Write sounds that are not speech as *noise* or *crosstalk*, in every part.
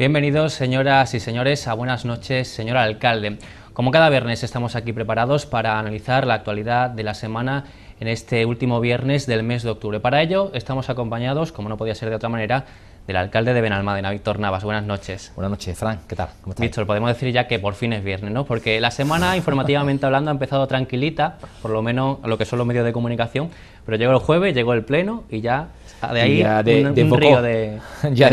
Bienvenidos, señoras y señores, a Buenas noches, señor alcalde. Como cada viernes estamos aquí preparados para analizar la actualidad de la semana en este último viernes del mes de octubre. Para ello estamos acompañados, como no podía ser de otra manera, del alcalde de Benalmádena, Víctor Navas. Buenas noches. Buenas noches, Fran. ¿Qué tal? ¿Cómo Víctor, podemos decir ya que por fin es viernes, ¿no? Porque la semana, *laughs* informativamente hablando, ha empezado tranquilita, por lo menos lo que son los medios de comunicación, pero llegó el jueves, llegó el pleno y ya de ahí ya de, un, río de, *laughs* ya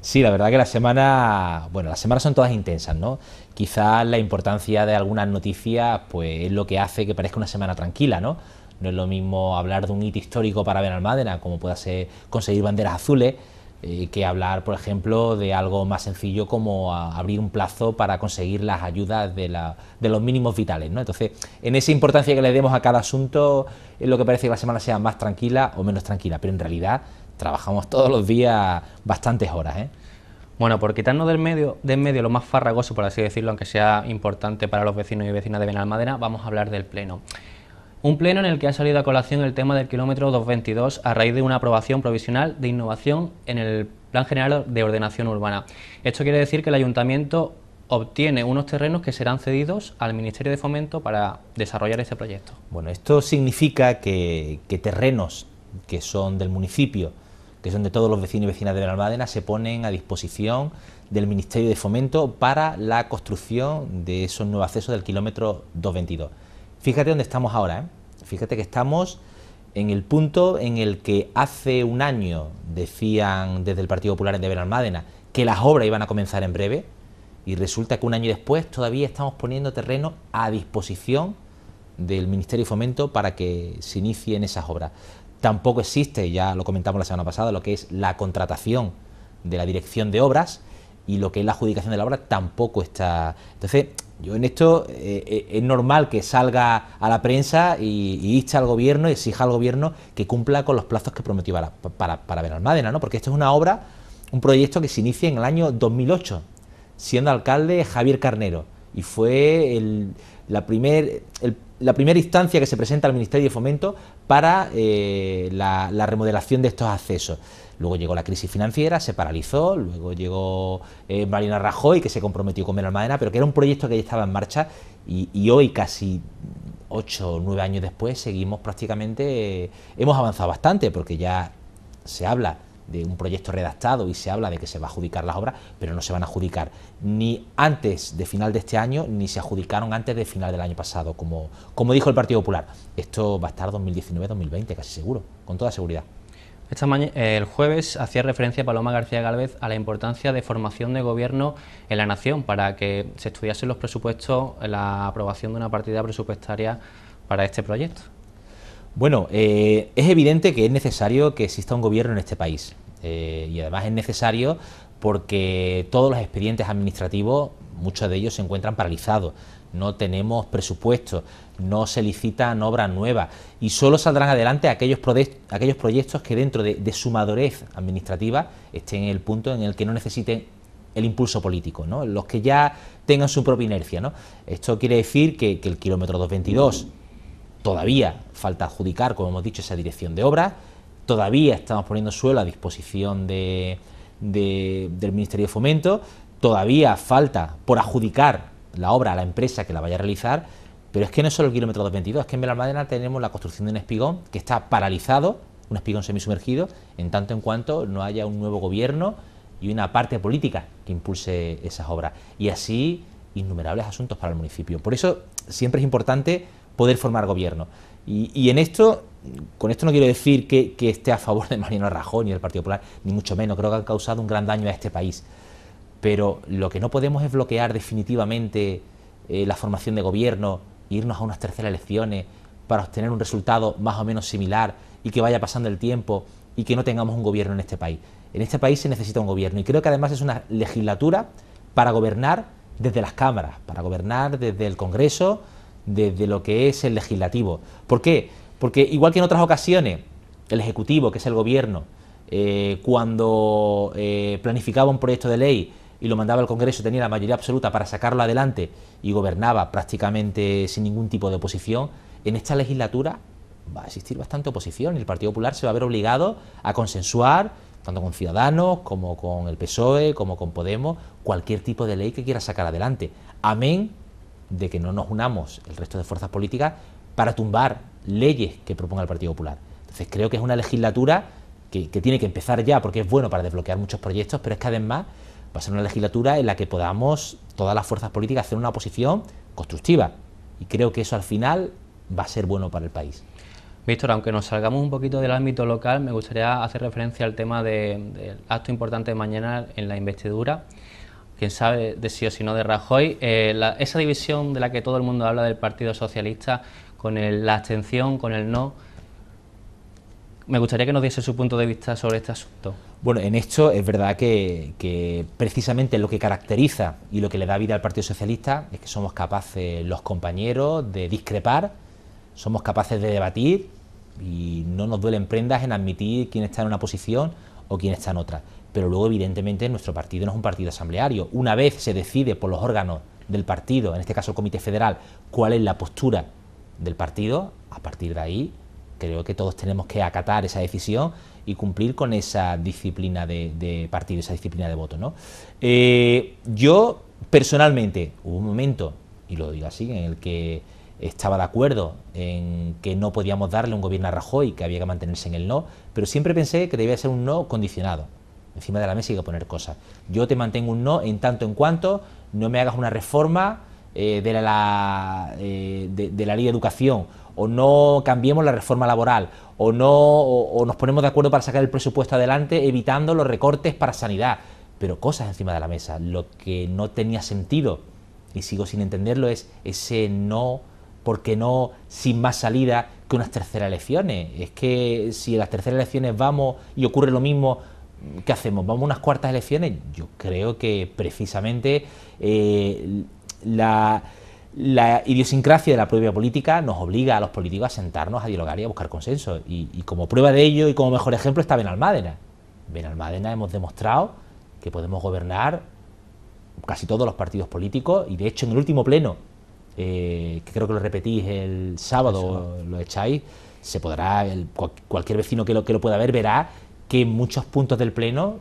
Sí, la verdad que la semana, bueno, las semanas son todas intensas, ¿no? Quizás la importancia de algunas noticias, pues es lo que hace que parezca una semana tranquila, ¿no? No es lo mismo hablar de un hito histórico para Benalmádena, como pueda ser conseguir banderas azules, eh, que hablar, por ejemplo, de algo más sencillo como abrir un plazo para conseguir las ayudas de, de los mínimos vitales. ¿no? Entonces, en esa importancia que le demos a cada asunto, es lo que parece que la semana sea más tranquila o menos tranquila, pero en realidad trabajamos todos los días bastantes horas. ¿eh? Bueno, por quitarnos del medio, de medio lo más farragoso, por así decirlo, aunque sea importante para los vecinos y vecinas de Benalmádena, vamos a hablar del Pleno. Un pleno en el que ha salido a colación el tema del kilómetro 222 a raíz de una aprobación provisional de innovación en el Plan General de Ordenación Urbana. Esto quiere decir que el Ayuntamiento obtiene unos terrenos que serán cedidos al Ministerio de Fomento para desarrollar este proyecto. Bueno, esto significa que terrenos que son del municipio, que son de todos los vecinos y vecinas de Benalmádena, se ponen a disposición del Ministerio de Fomento para la construcción de esos nuevos accesos del kilómetro 222. Fíjate dónde estamos ahora, ¿eh? fíjate que estamos en el punto en el que hace un año decían desde el Partido Popular de Benalmádena que las obras iban a comenzar en breve y resulta que un año después todavía estamos poniendo terreno a disposición del Ministerio de Fomento para que se inicien esas obras. Tampoco existe, ya lo comentamos la semana pasada, lo que es la contratación de la dirección de obras y lo que es la adjudicación de la obra tampoco está. Entonces, yo en esto eh, eh, es normal que salga a la prensa y, al gobierno y exija al gobierno que cumpla con los plazos que prometió para, para, Benalmádena, ¿no? porque esto es una obra, un proyecto que se inicia en el año 2008, siendo alcalde Javier Carnero, y fue el, la primer, la primera instancia que se presenta al Ministerio de Fomento para eh, la, remodelación de estos accesos. Luego llegó la crisis financiera, se paralizó, luego llegó eh, Marina Rajoy, que se comprometió con Benalmádena, pero que era un proyecto que ya estaba en marcha y, hoy, casi ocho o nueve años después, seguimos prácticamente, eh, hemos avanzado bastante, porque ya se habla de un proyecto redactado y se habla de que se va a adjudicar las obras, pero no se van a adjudicar ni antes de final de este año, ni se adjudicaron antes de final del año pasado, como, dijo el Partido Popular. Esto va a estar 2019-2020, casi seguro, con toda seguridad. Esta mañana, el jueves hacía referencia Paloma García Galvez a la importancia de formación de gobierno en la nación para que se estudiasen los presupuestos, la aprobación de una partida presupuestaria para este proyecto. Bueno, eh, es evidente que es necesario que exista un gobierno en este país eh, y además es necesario porque todos los expedientes administrativos, muchos de ellos se encuentran paralizados, no tenemos presupuesto, no se licitan obras nuevas y solo saldrán adelante aquellos, proyectos que dentro de, su madurez administrativa estén en el punto en el que no necesiten el impulso político, ¿no? los que ya tengan su propia inercia. ¿no? Esto quiere decir que, que el kilómetro 222 Todavía falta adjudicar, como hemos dicho, esa dirección de obra Todavía estamos poniendo suelo a disposición de, del Ministerio de Fomento. Todavía falta por adjudicar la obra a la empresa que la vaya a realizar. Pero es que no es solo el kilómetro 222, es que en Belalmadena tenemos la construcción de un espigón que está paralizado, un espigón semisumergido, en tanto en cuanto no haya un nuevo gobierno y una parte política que impulse esas obras. Y así innumerables asuntos para el municipio. Por eso siempre es importante poder formar gobierno. Y, en esto, con esto no quiero decir que, esté a favor de Mariano Rajoy ni del Partido Popular, ni mucho menos, creo que ha causado un gran daño a este país. Pero lo que no podemos es bloquear definitivamente eh, la formación de gobierno, irnos a unas terceras elecciones para obtener un resultado más o menos similar y que vaya pasando el tiempo y que no tengamos un gobierno en este país. En este país se necesita un gobierno y creo que además es una legislatura para gobernar desde las cámaras, para gobernar desde el Congreso, desde lo que es el legislativo. ¿Por qué? Porque igual que en otras ocasiones, el Ejecutivo, que es el Gobierno, eh, cuando eh, planificaba un proyecto de ley y lo mandaba al Congreso, tenía la mayoría absoluta para sacarlo adelante y gobernaba prácticamente sin ningún tipo de oposición, en esta legislatura va a existir bastante oposición y el Partido Popular se va a ver obligado a consensuar, tanto con Ciudadanos como con el PSOE, como con Podemos, cualquier tipo de ley que quiera sacar adelante. Amén de que no nos unamos el resto de fuerzas políticas para tumbar leyes que proponga el Partido Popular. Entonces creo que es una legislatura que, tiene que empezar ya porque es bueno para desbloquear muchos proyectos, pero es que además va a ser una legislatura en la que podamos todas las fuerzas políticas hacer una oposición constructiva. Y creo que eso al final va a ser bueno para el país. Víctor, aunque nos salgamos un poquito del ámbito local, me gustaría hacer referencia al tema del acto importante de mañana en la investidura quién sabe de sí o si no de Rajoy, eh, esa división de la que todo el mundo habla del Partido Socialista, con la abstención, con el no, me gustaría que nos diese su punto de vista sobre este asunto. Bueno, en esto es verdad que, precisamente lo que caracteriza y lo que le da vida al Partido Socialista es que somos capaces, los compañeros, de discrepar, somos capaces de debatir y no nos duelen prendas en admitir quién está en una posición o quién está en otra pero luego evidentemente nuestro partido no es un partido asambleario. Una vez se decide por los órganos del partido, en este caso el Comité Federal, cuál es la postura del partido, a partir de ahí creo que todos tenemos que acatar esa decisión y cumplir con esa disciplina de, partido, esa disciplina de voto. Eh, yo personalmente hubo un momento, y lo digo así, en el que estaba de acuerdo en que no podíamos darle un gobierno a Rajoy, que había que mantenerse en el no, pero siempre pensé que debía ser un no condicionado encima de la mesa y que poner cosas. Yo te mantengo un no en tanto en cuanto no me hagas una reforma eh, de, la, eh, de, la ley de educación o no cambiemos la reforma laboral o no o nos ponemos de acuerdo para sacar el presupuesto adelante evitando los recortes para sanidad pero cosas encima de la mesa lo que no tenía sentido y sigo sin entenderlo es ese no porque no sin más salida que unas terceras elecciones es que si en las terceras elecciones vamos y ocurre lo mismo ¿qué hacemos? ¿Vamos a unas cuartas elecciones? Yo creo que precisamente eh, la, idiosincrasia de la propia política nos obliga a los políticos a sentarnos, a dialogar y a buscar consenso. Y, como prueba de ello y como mejor ejemplo está Benalmádena. Benalmádena hemos demostrado que podemos gobernar casi todos los partidos políticos y de hecho en el último pleno, eh, que creo que lo repetís el sábado, lo echáis, se podrá, cualquier vecino que lo, que lo pueda ver verá que en muchos puntos del Pleno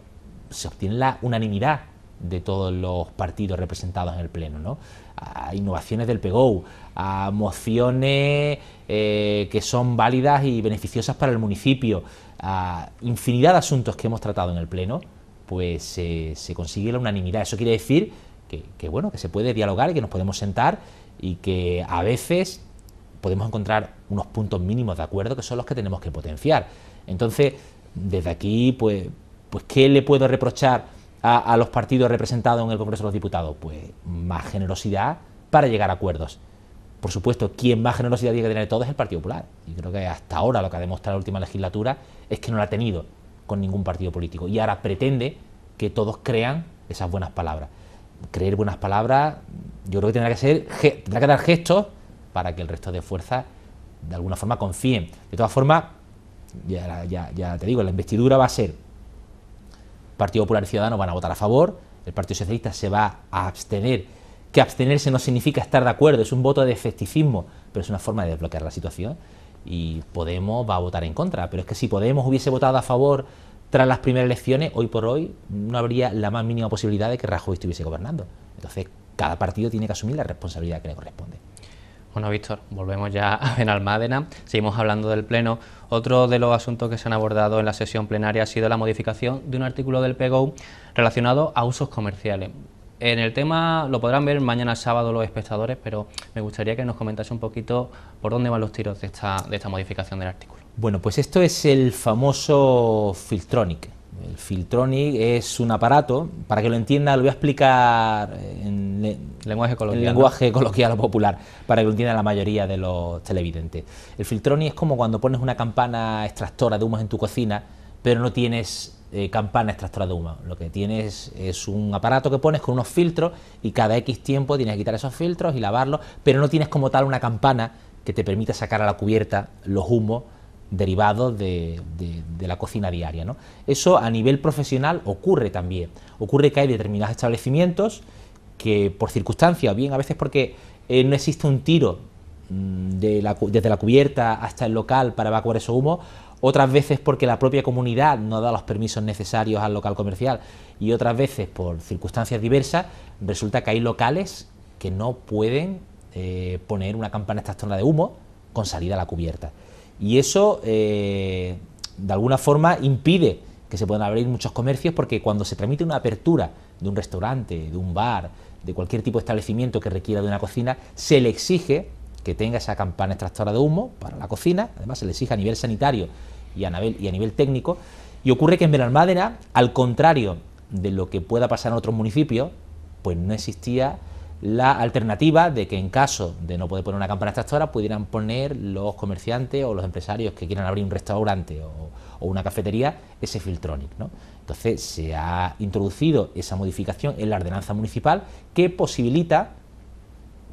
se obtiene la unanimidad de todos los partidos representados en el Pleno, ¿no? a innovaciones del PGO, a mociones eh, que son válidas y beneficiosas para el municipio, a infinidad de asuntos que hemos tratado en el Pleno, pues se consigue la unanimidad. Eso quiere decir que, que, bueno, que se puede dialogar y que nos podemos sentar y que a veces podemos encontrar unos puntos mínimos de acuerdo que son los que tenemos que potenciar. Entonces, desde aquí, pues, pues, ¿qué le puedo reprochar a, los partidos representados en el Congreso de los Diputados? Pues más generosidad para llegar a acuerdos. Por supuesto, quien más generosidad tiene que tener todos es el Partido Popular. Y creo que hasta ahora lo que ha demostrado la última legislatura es que no la ha tenido con ningún partido político. Y ahora pretende que todos crean esas buenas palabras. Creer buenas palabras, yo creo que tendrá que ser, tendrá que dar gestos para que el resto de fuerzas de alguna forma confíen. De todas formas, ya, ya, te digo, la investidura va a ser, Partido Popular y Ciudadanos van a votar a favor, el Partido Socialista se va a abstener, que abstenerse no significa estar de acuerdo, es un voto de efecticismo, pero es una forma de desbloquear la situación, y Podemos va a votar en contra, pero es que si Podemos hubiese votado a favor tras las primeras elecciones, hoy por hoy no habría la más mínima posibilidad de que Rajoy estuviese gobernando. Entonces, cada partido tiene que asumir la responsabilidad que le corresponde. Bueno, Víctor, volvemos ya a Benalmádena, seguimos hablando del Pleno. Otro de los asuntos que se han abordado en la sesión plenaria ha sido la modificación de un artículo del PGO relacionado a usos comerciales. En el tema lo podrán ver mañana sábado los espectadores, pero me gustaría que nos comentase un poquito por dónde van los tiros de esta, de esta modificación del artículo. Bueno, pues esto es el famoso Filtronic. El Filtronic es un aparato, para que lo entienda lo voy a explicar en lenguaje coloquial, el lenguaje coloquial o popular, para que lo entienda la mayoría de los televidentes. El filtroni es como cuando pones una campana extractora de humos en tu cocina, pero no tienes eh, campana extractora de humo. Lo que tienes es un aparato que pones con unos filtros y cada X tiempo tienes que quitar esos filtros y lavarlos, pero no tienes como tal una campana que te permita sacar a la cubierta los humos derivados de, la cocina diaria. Eso a nivel profesional ocurre también. Ocurre que hay determinados establecimientos que por circunstancias, o bien a veces porque eh, no existe un tiro mm, desde la cubierta hasta el local para evacuar ese humo... otras veces porque la propia comunidad no da los permisos necesarios al local comercial y otras veces por circunstancias diversas, resulta que hay locales que no pueden eh, poner una campana zona de humo con salida a la cubierta. Y eso, eh, de alguna forma, impide que se puedan abrir muchos comercios porque cuando se tramite una apertura de un restaurante, de un bar, de cualquier tipo de establecimiento que requiera de una cocina, se le exige que tenga esa campana extractora de humo para la cocina, además se le exige a nivel sanitario y a nivel, y a nivel técnico, y ocurre que en Benalmádena, al contrario de lo que pueda pasar en otros municipios, pues no existía la alternativa de que en caso de no poder poner una campana extractora pudieran poner los comerciantes o los empresarios que quieran abrir un restaurante o, una cafetería ese filtronic. ¿no? Entonces se ha introducido esa modificación en la ordenanza municipal que posibilita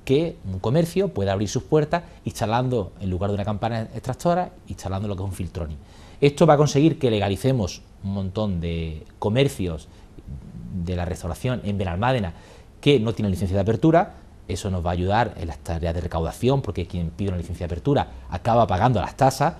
que un comercio pueda abrir sus puertas instalando, en lugar de una campana extractora, instalando lo que es un filtroni. Esto va a conseguir que legalicemos un montón de comercios de la restauración en Benalmádena que no tienen licencia de apertura, eso nos va a ayudar en las tareas de recaudación, porque quien pide una licencia de apertura acaba pagando las tasas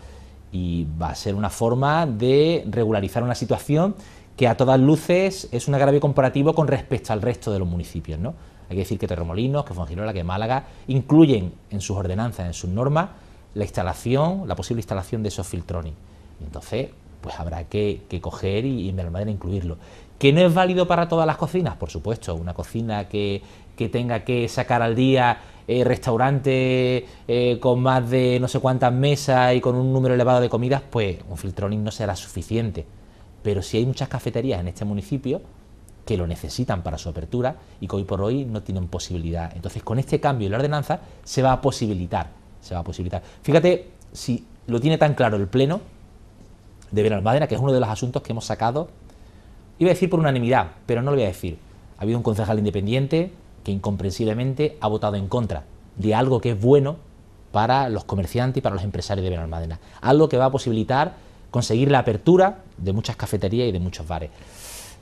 y va a ser una forma de regularizar una situación que a todas luces es un agravio comparativo con respecto al resto de los municipios. ¿no? Hay que decir que Terremolinos, que Fuengirola, que Málaga incluyen en sus ordenanzas, en sus normas, la instalación, la posible instalación de esos filtrones. Entonces, pues habrá que, coger y, de la manera incluirlo. ¿Que no es válido para todas las cocinas? Por supuesto, una cocina que, que tenga que sacar al día eh, restaurante eh, con más de no sé cuántas mesas y con un número elevado de comidas, pues un filtroning no será suficiente pero si hay muchas cafeterías en este municipio que lo necesitan para su apertura y que hoy por hoy no tienen posibilidad. Entonces, con este cambio en la ordenanza se va a posibilitar, se va a posibilitar. Fíjate, si lo tiene tan claro el Pleno de Benalmádena, que es uno de los asuntos que hemos sacado, iba a decir por unanimidad, pero no lo voy a decir. Ha habido un concejal independiente que incomprensiblemente ha votado en contra de algo que es bueno para los comerciantes y para los empresarios de Benalmádena. Algo que va a posibilitar conseguir la apertura de muchas cafeterías y de muchos bares.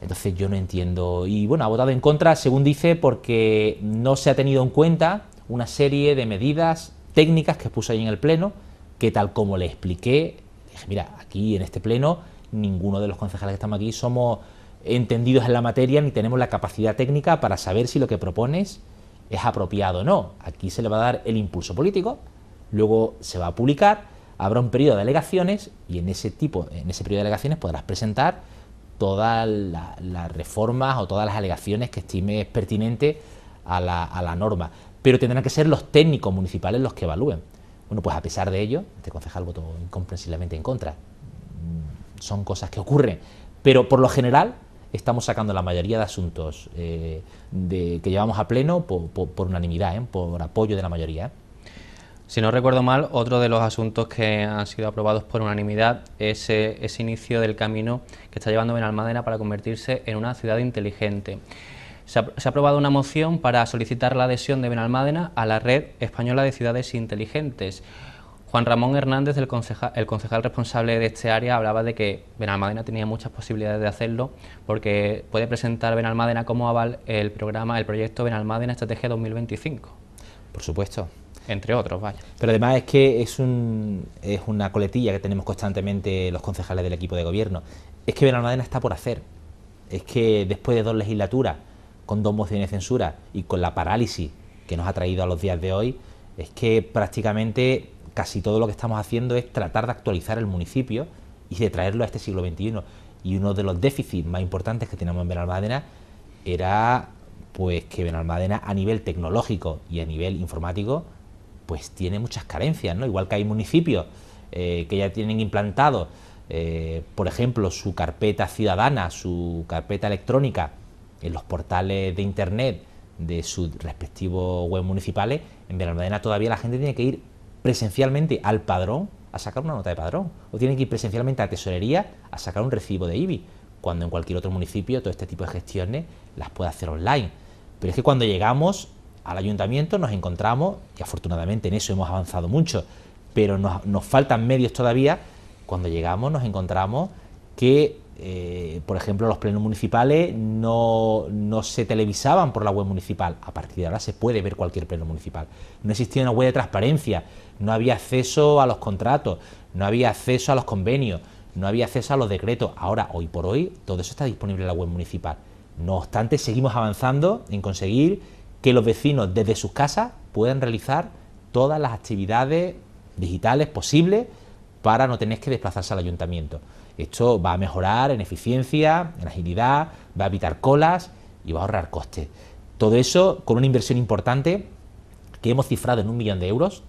Entonces yo no entiendo. Y bueno, ha votado en contra, según dice, porque no se ha tenido en cuenta una serie de medidas técnicas que puso ahí en el Pleno, que tal como le expliqué, dije, mira, aquí en este Pleno, ninguno de los concejales que estamos aquí somos entendidos en la materia ni tenemos la capacidad técnica para saber si lo que propones es apropiado o no. Aquí se le va a dar el impulso político, luego se va a publicar habrá un periodo de alegaciones y en ese, tipo, en ese periodo de alegaciones podrás presentar todas las reformas o todas las alegaciones que estimes pertinente a la, norma, pero tendrán que ser los técnicos municipales los que evalúen. Bueno, pues a pesar de ello, este concejal votó incomprensiblemente en contra. Mm, son cosas que ocurren, pero por lo general estamos sacando la mayoría de asuntos eh, de, que llevamos a pleno por, unanimidad, ¿eh? por apoyo de la mayoría. Si no recuerdo mal, otro de los asuntos que han sido aprobados por unanimidad es eh, ese inicio del camino que está llevando Benalmádena para convertirse en una ciudad inteligente. Se ha, aprobado una moción para solicitar la adhesión de Benalmádena a la Red Española de Ciudades Inteligentes. Juan Ramón Hernández, el, el concejal responsable de este área, hablaba de que Benalmádena tenía muchas posibilidades de hacerlo porque puede presentar Benalmádena como aval el programa, el proyecto Benalmádena Estrategia 2025. Por supuesto, entre otros, vaya. Pero además es que es, un, es una coletilla que tenemos constantemente los concejales del equipo de gobierno. Es que Benalmadena está por hacer. Es que después de dos legislaturas, con dos mociones de censura y con la parálisis que nos ha traído a los días de hoy, es que prácticamente casi todo lo que estamos haciendo es tratar de actualizar el municipio y de traerlo a este siglo XXI. Y uno de los déficits más importantes que tenemos en Benalmádena era pues que Benalmádena a nivel tecnológico y a nivel informático pues tiene muchas carencias, ¿no? Igual que hay municipios eh, que ya tienen implantado, eh, por ejemplo, su carpeta ciudadana, su carpeta electrónica en los portales de internet de sus respectivos web municipales, en Benalmádena todavía la gente tiene que ir presencialmente al padrón a sacar una nota de padrón, o tiene que ir presencialmente a tesorería a sacar un recibo de IBI, cuando en cualquier otro municipio todo este tipo de gestiones las puede hacer online. Pero es que cuando llegamos al ayuntamiento, nos encontramos, y afortunadamente en eso hemos avanzado mucho, pero nos, faltan medios todavía, cuando llegamos nos encontramos que, eh, por ejemplo, los plenos municipales no, no, se televisaban por la web municipal. A partir de ahora se puede ver cualquier pleno municipal. No existía una web de transparencia, no había acceso a los contratos, no había acceso a los convenios, no había acceso a los decretos. Ahora, hoy por hoy, todo eso está disponible en la web municipal. No obstante, seguimos avanzando en conseguir que los vecinos desde sus casas puedan realizar todas las actividades digitales posibles para no tener que desplazarse al ayuntamiento. Esto va a mejorar en eficiencia, en agilidad, va a evitar colas y va a ahorrar costes. Todo eso con una inversión importante que hemos cifrado en un millón de euros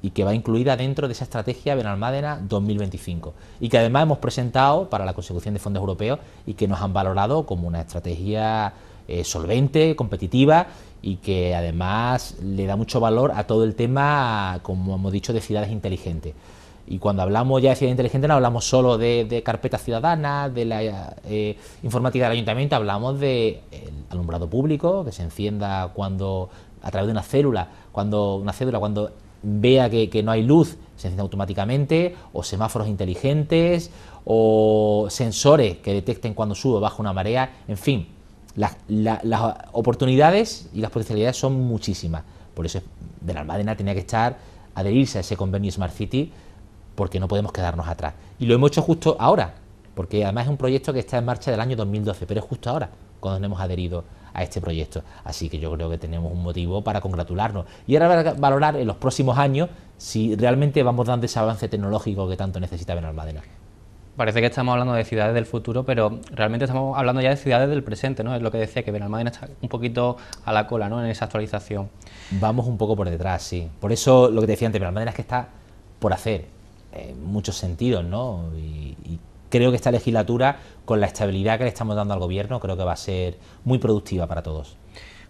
y que va incluida dentro de esa estrategia Benalmádena 2025 y que además hemos presentado para la consecución de fondos europeos y que nos han valorado como una estrategia eh, solvente, competitiva y que además le da mucho valor a todo el tema, como hemos dicho, de ciudades inteligentes. Y cuando hablamos ya de ciudad inteligente no hablamos solo de, carpetas ciudadanas, de la eh, informática del ayuntamiento, hablamos de alumbrado público, que se encienda cuando a través de una célula, cuando una cédula, cuando vea que, no hay luz, se enciende automáticamente, o semáforos inteligentes, o sensores que detecten cuando sube o baja una marea, en fin, las, oportunidades y las potencialidades son muchísimas. Por eso Benalmádena tenía que estar, adherirse a ese convenio Smart City, porque no podemos quedarnos atrás. Y lo hemos hecho justo ahora, porque además es un proyecto que está en marcha del año 2012, pero es justo ahora cuando hemos adherido a este proyecto. Así que yo creo que tenemos un motivo para congratularnos. Y ahora valorar en los próximos años si realmente vamos dando ese avance tecnológico que tanto necesita Benalmádena parece que estamos hablando de ciudades del futuro, pero realmente estamos hablando ya de ciudades del presente, ¿no? Es lo que decía, que Benalmádena está un poquito a la cola, ¿no? En esa actualización. Vamos un poco por detrás, sí. Por eso lo que decía antes, Benalmádena es que está por hacer en muchos sentidos, ¿no? Y, creo que esta legislatura, con la estabilidad que le estamos dando al gobierno, creo que va a ser muy productiva para todos.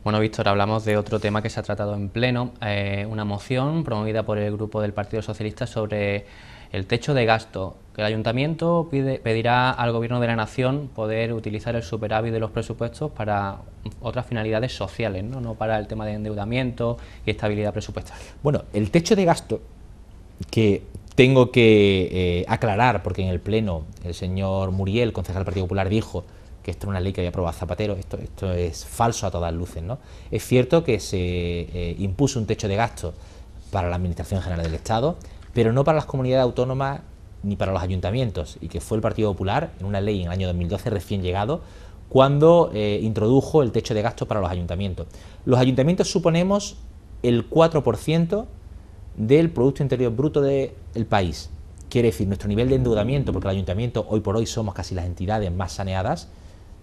Bueno, Víctor, hablamos de otro tema que se ha tratado en pleno, eh, una moción promovida por el grupo del Partido Socialista sobre el techo de gasto, que el ayuntamiento pedirá al Gobierno de la Nación poder utilizar el superávit de los presupuestos para otras finalidades sociales, no, para el tema de endeudamiento y estabilidad presupuestaria. Bueno, el techo de gasto que tengo que eh, aclarar, porque en el Pleno el señor Muriel, concejal del Partido Popular, dijo que esto era una ley que había aprobado Zapatero, esto, esto es falso a todas luces. ¿no? Es cierto que se eh, impuso un techo de gasto para la Administración General del Estado, pero no para las comunidades autónomas ni para los ayuntamientos, y que fue el Partido Popular, en una ley en el año 2012 recién llegado, cuando eh, introdujo el techo de gasto para los ayuntamientos. Los ayuntamientos suponemos el 4% del Producto Interior Bruto del el país. Quiere decir, nuestro nivel de endeudamiento, porque el ayuntamiento hoy por hoy somos casi las entidades más saneadas,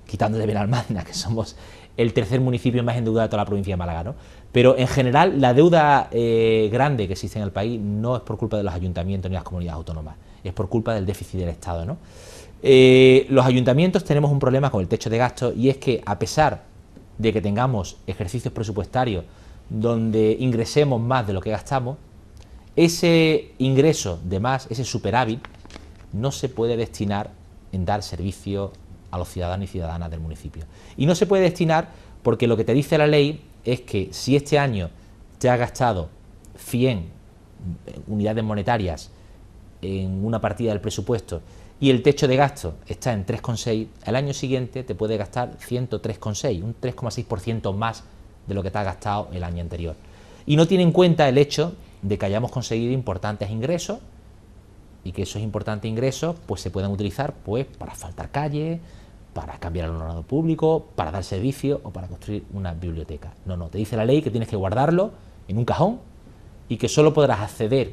quitando de Benalmádena, *laughs* que somos el tercer municipio más endeudado de toda la provincia de Málaga, ¿no? Pero en general la deuda eh, grande que existe en el país no es por culpa de los ayuntamientos ni las comunidades autónomas, es por culpa del déficit del Estado. Eh, los ayuntamientos tenemos un problema con el techo de gasto, y es que a pesar de que tengamos ejercicios presupuestarios donde ingresemos más de lo que gastamos, ese ingreso de más, ese superávit, no se puede destinar en dar servicio a los ciudadanos y ciudadanas del municipio. Y no se puede destinar porque lo que te dice la ley es que si este año te ha gastado 100 unidades monetarias en una partida del presupuesto y el techo de gasto está en 3,6, al año siguiente te puede gastar 103,6, un 3,6% más de lo que te ha gastado el año anterior. Y no tiene en cuenta el hecho de que hayamos conseguido importantes ingresos y que esos importantes ingresos pues, se puedan utilizar pues, para faltar calles, para cambiar el ordenador público, para dar servicio o para construir una biblioteca. No, no, te dice la ley que tienes que guardarlo en un cajón y que solo podrás acceder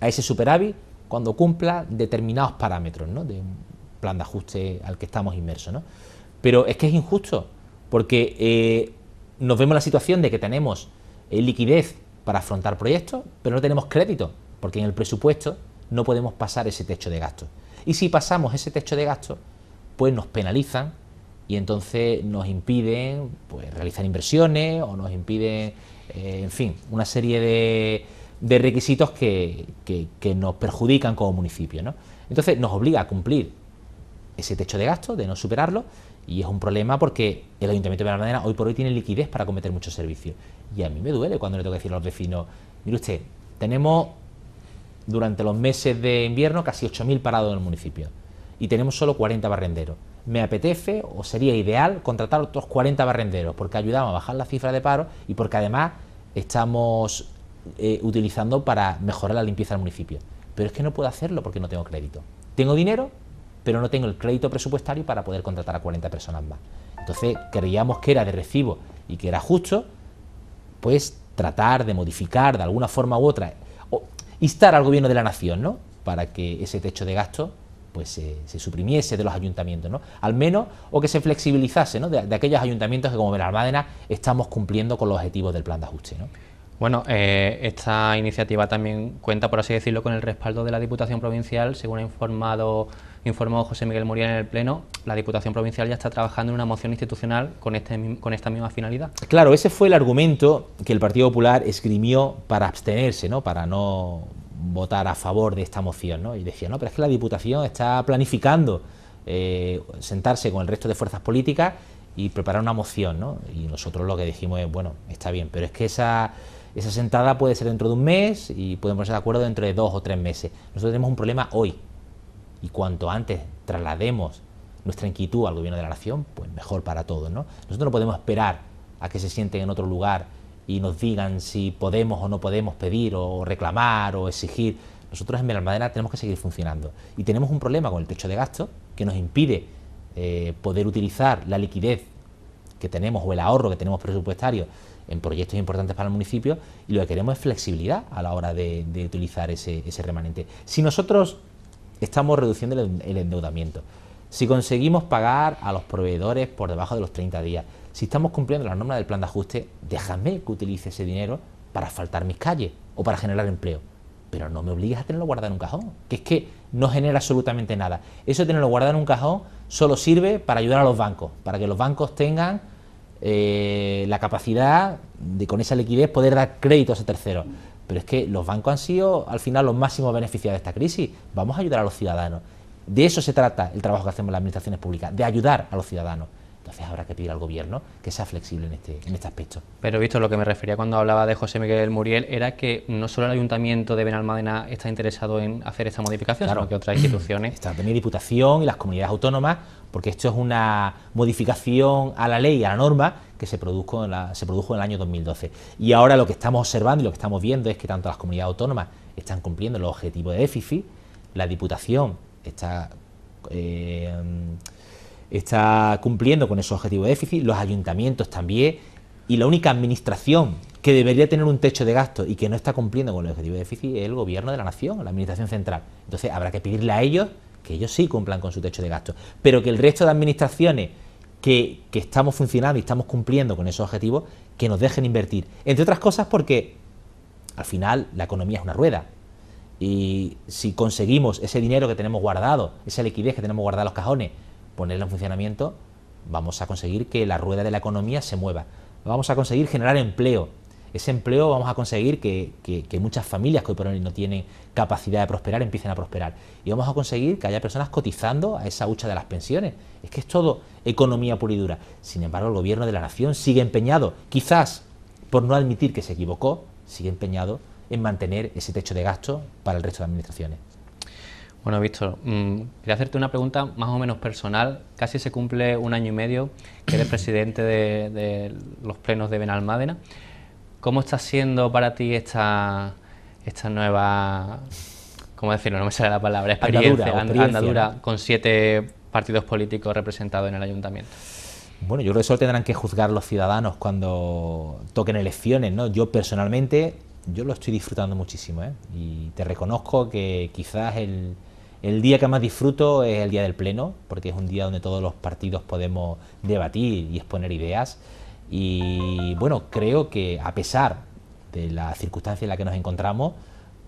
a ese superávit cuando cumpla determinados parámetros de un plan de ajuste al que estamos inmersos. Pero es que es injusto, porque eh, nos vemos la situación de que tenemos eh, liquidez para afrontar proyectos, pero no tenemos crédito, porque en el presupuesto no podemos pasar ese techo de gasto. Y si pasamos ese techo de gasto pues nos penalizan y entonces nos impiden pues, realizar inversiones o nos impiden, eh, en fin, una serie de, de requisitos que, que, nos perjudican como municipio. Entonces nos obliga a cumplir ese techo de gasto, de no superarlo, y es un problema porque el Ayuntamiento de Bernardena hoy por hoy tiene liquidez para cometer muchos servicios. Y a mí me duele cuando le tengo que decir a los vecinos, mire usted, tenemos durante los meses de invierno casi 8.000 parados en el municipio y tenemos solo 40 barrenderos. Me apetece o sería ideal contratar otros 40 barrenderos porque ayudamos a bajar la cifra de paro y porque además estamos eh, utilizando para mejorar la limpieza del municipio. Pero es que no puedo hacerlo porque no tengo crédito. Tengo dinero, pero no tengo el crédito presupuestario para poder contratar a 40 personas más. Entonces creíamos que era de recibo y que era justo, pues tratar de modificar de alguna forma u otra, o instar al gobierno de la nación, ¿no? Para que ese techo de gasto pues se, suprimiese de los ayuntamientos, ¿no? Al menos, o que se flexibilizase, ¿no? De, aquellos ayuntamientos que como Almádena, estamos cumpliendo con los objetivos del plan de ajuste, ¿no? Bueno, eh, esta iniciativa también cuenta, por así decirlo, con el respaldo de la Diputación Provincial. Según ha informado, informó José Miguel Muriel en el Pleno, la Diputación Provincial ya está trabajando en una moción institucional con, este, con esta misma finalidad. Claro, ese fue el argumento que el Partido Popular esgrimió para abstenerse, ¿no? para no votar a favor de esta moción. ¿no? Y decía, no, pero es que la Diputación está planificando eh, sentarse con el resto de fuerzas políticas y preparar una moción. ¿no? Y nosotros lo que dijimos es, bueno, está bien, pero es que esa, esa sentada puede ser dentro de un mes y podemos ser de acuerdo dentro de dos o tres meses. Nosotros tenemos un problema hoy. Y cuanto antes traslademos nuestra inquietud al gobierno de la nación, pues mejor para todos. ¿no? Nosotros no podemos esperar a que se sienten en otro lugar y nos digan si podemos o no podemos pedir o reclamar o exigir. Nosotros en Melalmadena tenemos que seguir funcionando y tenemos un problema con el techo de gasto que nos impide eh, poder utilizar la liquidez que tenemos o el ahorro que tenemos presupuestario en proyectos importantes para el municipio y lo que queremos es flexibilidad a la hora de, utilizar ese, remanente. Si nosotros estamos reduciendo el endeudamiento, si conseguimos pagar a los proveedores por debajo de los 30 días, si estamos cumpliendo las normas del plan de ajuste, déjame que utilice ese dinero para asfaltar mis calles o para generar empleo. Pero no me obligues a tenerlo guardado en un cajón, que es que no genera absolutamente nada. Eso de tenerlo guardado en un cajón solo sirve para ayudar a los bancos, para que los bancos tengan eh, la capacidad de con esa liquidez poder dar créditos a terceros. Pero es que los bancos han sido al final los máximos beneficiados de esta crisis. Vamos a ayudar a los ciudadanos. De eso se trata el trabajo que hacemos las administraciones públicas, de ayudar a los ciudadanos. Entonces habrá que pedir al gobierno que sea flexible en este, en este aspecto. Pero visto lo que me refería cuando hablaba de José Miguel Muriel era que no solo el Ayuntamiento de Benalmádena está interesado en hacer esta modificación, sino que otras instituciones. *clears throat* Está también Diputación y las comunidades autónomas, porque esto es una modificación a la ley, a la norma, que se produjo, en la, se produjo en el año 2012. Y ahora lo que estamos observando y lo que estamos viendo es que tanto las comunidades autónomas están cumpliendo los objetivos de déficit, la Diputación está... Eh, está cumpliendo con esos objetivos de déficit, los ayuntamientos también, y la única administración que debería tener un techo de gasto y que no está cumpliendo con el objetivo de déficit es el gobierno de la nación, la administración central. Entonces habrá que pedirle a ellos que ellos sí cumplan con su techo de gasto, pero que el resto de administraciones que, estamos funcionando y estamos cumpliendo con esos objetivos, que nos dejen invertir. Entre otras cosas porque al final la economía es una rueda, y si conseguimos ese dinero que tenemos guardado, esa liquidez que tenemos guardado en los cajones, ponerla en funcionamiento, vamos a conseguir que la rueda de la economía se mueva. Vamos a conseguir generar empleo. Ese empleo vamos a conseguir que, muchas familias que hoy por hoy no tienen capacidad de prosperar empiecen a prosperar. Y vamos a conseguir que haya personas cotizando a esa hucha de las pensiones. Es que es todo economía pura y dura. Sin embargo, el gobierno de la nación sigue empeñado, quizás por no admitir que se equivocó, sigue empeñado en mantener ese techo de gasto para el resto de administraciones. Bueno, Víctor, mm, quería hacerte una pregunta más o menos personal. Casi se cumple un año y medio que eres presidente de, los plenos de Benalmádena. ¿Cómo está siendo para ti esta, esta nueva, cómo decirlo, no me sale la palabra, experiencia, andadura, con siete partidos políticos representados en el ayuntamiento? Bueno, yo creo que eso tendrán que juzgar los ciudadanos cuando toquen elecciones, ¿no? Yo personalmente, yo lo estoy disfrutando muchísimo, ¿eh? Y te reconozco que quizás el, el día que más disfruto es el día del Pleno, porque es un día donde todos los partidos podemos debatir y exponer ideas. Y bueno, creo que a pesar de la circunstancia en la que nos encontramos,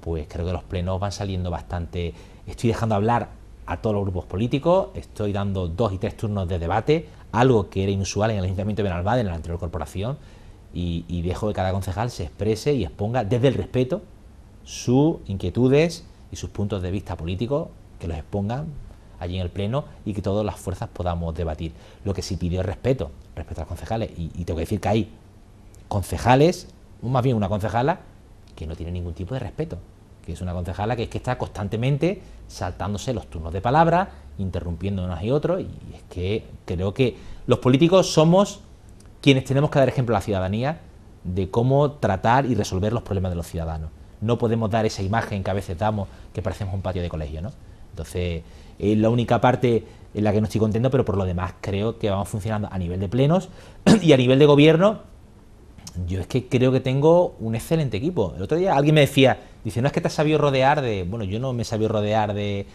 pues creo que los plenos van saliendo bastante. Estoy dejando hablar a todos los grupos políticos, estoy dando dos y tres turnos de debate, algo que era inusual en el Ayuntamiento de Benalbada, en la anterior corporación, y dejo que cada concejal se exprese y exponga desde el respeto sus inquietudes y sus puntos de vista políticos que los expongan allí en el Pleno y que todas las fuerzas podamos debatir. Lo que sí pidió es respeto, respeto a los concejales. Y, tengo que decir que hay concejales, más bien una concejala, que no tiene ningún tipo de respeto que es una concejala que es que está constantemente saltándose los turnos de palabra, interrumpiendo unos y otros, y es que creo que los políticos somos quienes tenemos que dar ejemplo a la ciudadanía de cómo tratar y resolver los problemas de los ciudadanos. No podemos dar esa imagen que a veces damos que parecemos un patio de colegio, ¿no? Entonces, es la única parte en la que no estoy contento, pero por lo demás creo que vamos funcionando a nivel de plenos *clears throat* y a nivel de gobierno. Yo es que creo que tengo un excelente equipo. El otro día alguien me decía, dice, no es que te has sabido rodear de... Bueno, yo no me he sabido rodear de,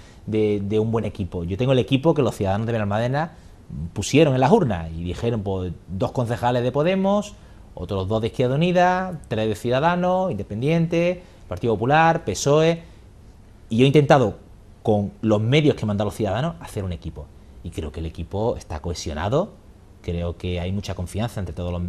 un buen equipo. Yo tengo el equipo que los ciudadanos de Benalmádena pusieron en las urnas y dijeron, pues, dos concejales de Podemos, otros dos de Izquierda Unida, tres de Ciudadanos, Independiente, Partido Popular, PSOE. Y yo he intentado con los medios que mandan los ciudadanos, hacer un equipo. Y creo que el equipo está cohesionado, creo que hay mucha confianza entre todos los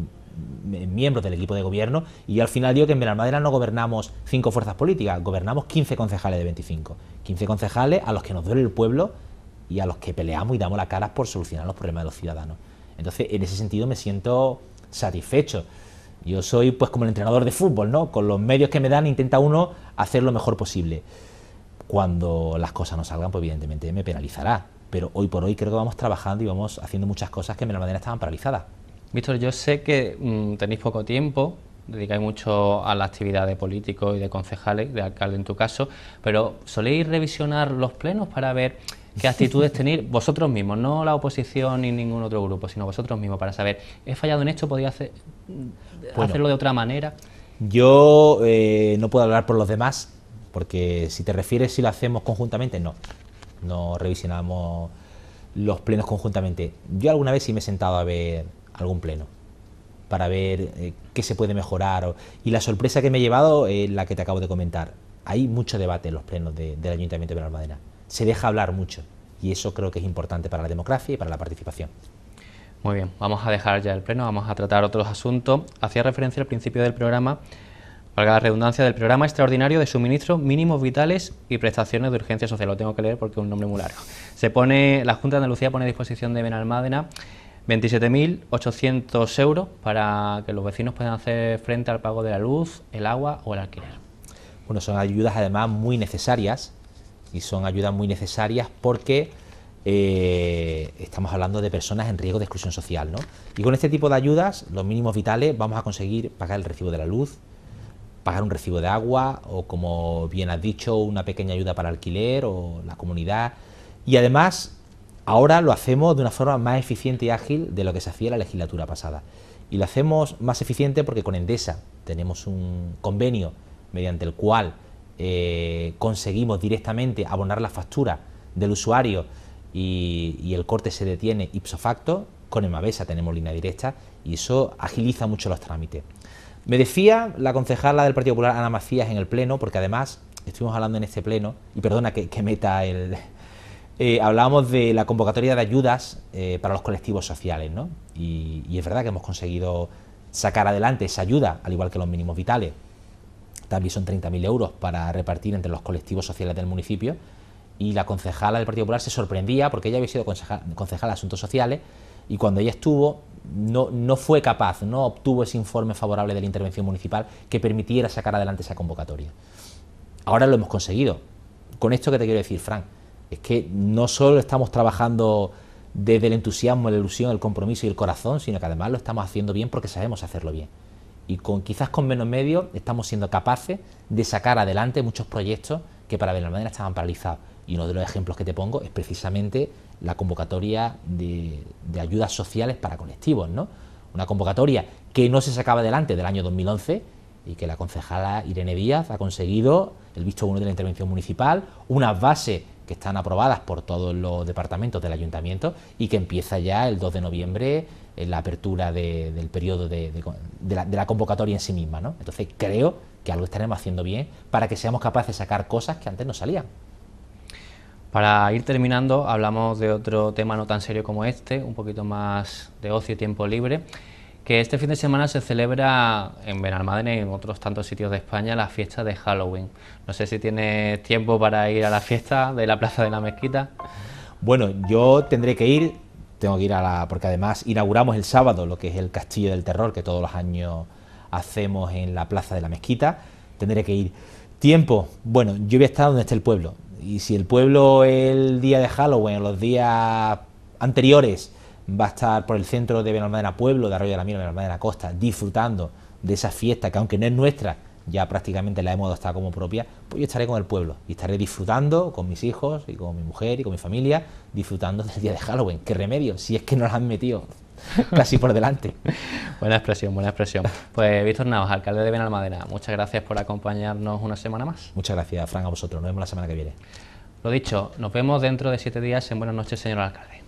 miembros del equipo de gobierno y al final digo que en Benalmádena no gobernamos cinco fuerzas políticas, gobernamos 15 concejales de 25, 15 concejales a los que nos duele el pueblo y a los que peleamos y damos la cara por solucionar los problemas de los ciudadanos. Entonces, en ese sentido me siento satisfecho. Yo soy pues como el entrenador de fútbol, ¿no? Con los medios que me dan intenta uno hacer lo mejor posible. Cuando las cosas no salgan, pues evidentemente me penalizará. Pero hoy por hoy creo que vamos trabajando y vamos haciendo muchas cosas que de la manera estaban paralizadas. Víctor, yo sé que mm, tenéis poco tiempo, dedicáis mucho a la actividad de político y de concejales, de alcalde en tu caso, pero ¿soléis revisionar los plenos para ver qué *laughs* actitudes tenéis vosotros mismos, no la oposición ni ningún otro grupo, sino vosotros mismos, para saber, ¿he fallado en esto? podía mm, hacerlo de otra manera? Yo eh, no puedo hablar por los demás, porque si te refieres si lo hacemos conjuntamente, no. No revisionamos los plenos conjuntamente. Yo alguna vez sí me he sentado a ver algún pleno para ver eh, qué se puede mejorar. y la sorpresa que me he llevado es la que te acabo de comentar. Hay mucho debate en los plenos del Ayuntamiento de Benalmádena. Se deja hablar mucho y eso creo que es importante para la democracia y para la participación. Muy bien, vamos a dejar ya el pleno, vamos a tratar otros asuntos. Hacía referencia al principio del programa valga la redundancia, del Programa Extraordinario de suministro, Mínimos Vitales y Prestaciones de Urgencia Social. Lo tengo que leer porque es un nombre muy largo. Se pone, la Junta de Andalucía pone a disposición de Benalmádena 27.800 euros para que los vecinos puedan hacer frente al pago de la luz, el agua o el alquiler. Bueno, son ayudas además muy necesarias y son ayudas muy necesarias porque eh, estamos hablando de personas en riesgo de exclusión social. ¿no? Y con este tipo de ayudas, los mínimos vitales, vamos a conseguir pagar el recibo de la luz, pagar un recibo de agua o, como bien has dicho, una pequeña ayuda para alquiler o la comunidad. Y además, ahora lo hacemos de una forma más eficiente y ágil de lo que se hacía la legislatura pasada. Y lo hacemos más eficiente porque con Endesa tenemos un convenio mediante el cual eh, conseguimos directamente abonar la factura del usuario y, el corte se detiene ipso facto. Con Emavesa tenemos línea directa y eso agiliza mucho los trámites. Me decía la concejala del Partido Popular, Ana Macías, en el Pleno, porque además estuvimos hablando en este Pleno, y perdona que, meta el... Eh, hablábamos de la convocatoria de ayudas eh, para los colectivos sociales, ¿no? Y, es verdad que hemos conseguido sacar adelante esa ayuda, al igual que los mínimos vitales, también son 30.000 euros para repartir entre los colectivos sociales del municipio. Y la concejala del Partido Popular se sorprendía porque ella había sido concejala de Asuntos Sociales y cuando ella estuvo no, fue capaz, no obtuvo ese informe favorable de la intervención municipal que permitiera sacar adelante esa convocatoria. Ahora lo hemos conseguido. Con esto que te quiero decir, Frank, es que no solo estamos trabajando desde el entusiasmo, la ilusión, el compromiso y el corazón, sino que además lo estamos haciendo bien porque sabemos hacerlo bien. Y con, quizás con menos medios estamos siendo capaces de sacar adelante muchos proyectos que para de la manera estaban paralizados. Y uno de los ejemplos que te pongo es precisamente la convocatoria de, ayudas sociales para colectivos, ¿no? Una convocatoria que no se sacaba adelante del año 2011 y que la concejala Irene Díaz ha conseguido el visto bueno de la intervención municipal, unas bases que están aprobadas por todos los departamentos del ayuntamiento y que empieza ya el 2 de noviembre eh, la apertura del periodo de, la, convocatoria en sí misma. ¿no? Entonces creo que algo estaremos haciendo bien para que seamos capaces de sacar cosas que antes no salían. Para ir terminando, hablamos de otro tema no tan serio como este, un poquito más de ocio y tiempo libre, que este fin de semana se celebra en Benalmádena y en otros tantos sitios de España la fiesta de Halloween. No sé si tienes tiempo para ir a la fiesta de la Plaza de la Mezquita. Bueno, yo tendré que ir, tengo que ir a la... porque además inauguramos el sábado lo que es el Castillo del Terror, que todos los años hacemos en la Plaza de la Mezquita, tendré que ir. Tiempo, bueno, yo voy a estar donde esté el pueblo, y si el pueblo el día de Halloween, los días anteriores, va a estar por el centro de Benalmádena Pueblo, de Arroyo de la Mira, Benalmádena Costa, disfrutando de esa fiesta que aunque no es nuestra, ya prácticamente la hemos adoptado como propia, pues yo estaré con el pueblo y estaré disfrutando con mis hijos y con mi mujer y con mi familia, disfrutando del día de Halloween. ¿Qué remedio? Si es que nos la han metido *laughs* casi por delante. buena expresión, buena expresión. Pues Víctor Navas, alcalde de Benalmadena, muchas gracias por acompañarnos una semana más. Muchas gracias, Frank a vosotros. Nos vemos la semana que viene. Lo dicho, nos vemos dentro de siete días en Buenas noches, señor alcalde.